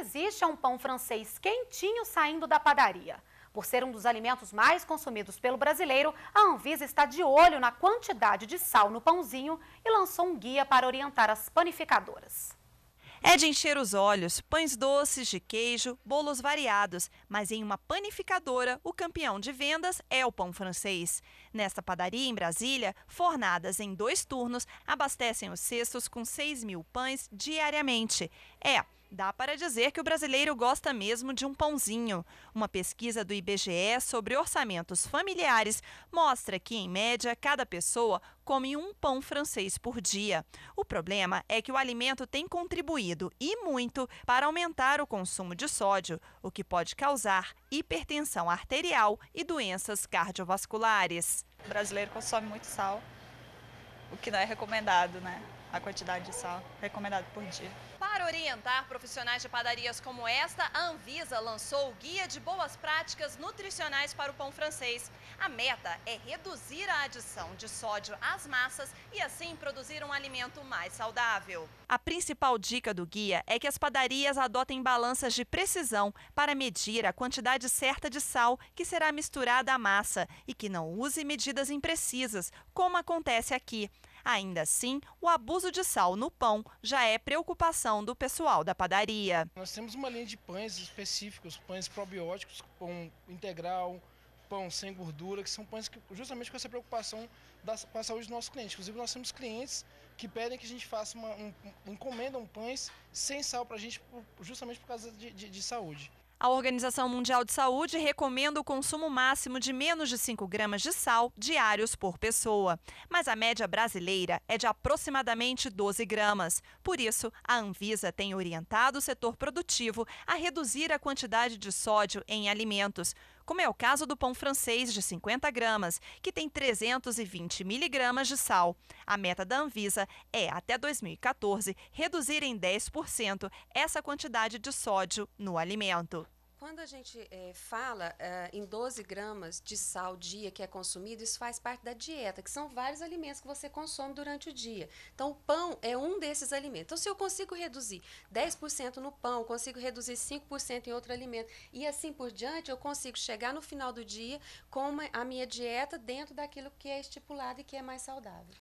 existe é um pão francês quentinho saindo da padaria. Por ser um dos alimentos mais consumidos pelo brasileiro, a Anvisa está de olho na quantidade de sal no pãozinho e lançou um guia para orientar as panificadoras. É de encher os olhos, pães doces, de queijo, bolos variados, mas em uma panificadora, o campeão de vendas é o pão francês. Nesta padaria em Brasília, fornadas em dois turnos abastecem os cestos com 6 mil pães diariamente. É Dá para dizer que o brasileiro gosta mesmo de um pãozinho. Uma pesquisa do IBGE sobre orçamentos familiares mostra que, em média, cada pessoa come um pão francês por dia. O problema é que o alimento tem contribuído e muito para aumentar o consumo de sódio, o que pode causar hipertensão arterial e doenças cardiovasculares. O brasileiro consome muito sal, o que não é recomendado, né? A quantidade de sal recomendado por dia. Para orientar profissionais de padarias como esta, a Anvisa lançou o Guia de Boas Práticas Nutricionais para o Pão Francês. A meta é reduzir a adição de sódio às massas e assim produzir um alimento mais saudável. A principal dica do guia é que as padarias adotem balanças de precisão para medir a quantidade certa de sal que será misturada à massa e que não use medidas imprecisas, como acontece aqui. Ainda assim, o abuso de sal no pão já é preocupação do pessoal da padaria. Nós temos uma linha de pães específicos, pães probióticos, pão integral, pão sem gordura, que são pães que, justamente com essa preocupação da, com a saúde dos nossos clientes. Inclusive, nós temos clientes que pedem que a gente faça uma. Um, encomendam pães sem sal para a gente, justamente por causa de, de, de saúde. A Organização Mundial de Saúde recomenda o consumo máximo de menos de 5 gramas de sal diários por pessoa, mas a média brasileira é de aproximadamente 12 gramas. Por isso, a Anvisa tem orientado o setor produtivo a reduzir a quantidade de sódio em alimentos, como é o caso do pão francês de 50 gramas, que tem 320 miligramas de sal. A meta da Anvisa é, até 2014, reduzir em 10% essa quantidade de sódio no alimento. Quando a gente é, fala é, em 12 gramas de sal dia que é consumido, isso faz parte da dieta, que são vários alimentos que você consome durante o dia. Então, o pão é um desses alimentos. Então, se eu consigo reduzir 10% no pão, consigo reduzir 5% em outro alimento, e assim por diante, eu consigo chegar no final do dia com uma, a minha dieta dentro daquilo que é estipulado e que é mais saudável.